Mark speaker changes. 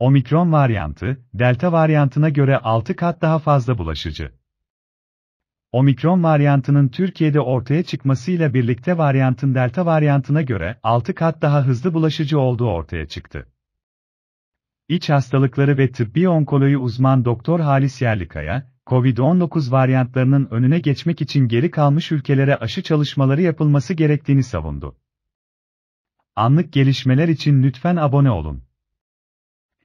Speaker 1: Omikron varyantı, delta varyantına göre 6 kat daha fazla bulaşıcı. Omikron varyantının Türkiye'de ortaya çıkmasıyla birlikte varyantın delta varyantına göre 6 kat daha hızlı bulaşıcı olduğu ortaya çıktı. İç hastalıkları ve tıbbi onkoloji uzman doktor Halis Yerlikaya, COVID-19 varyantlarının önüne geçmek için geri kalmış ülkelere aşı çalışmaları yapılması gerektiğini savundu. Anlık gelişmeler için lütfen abone olun.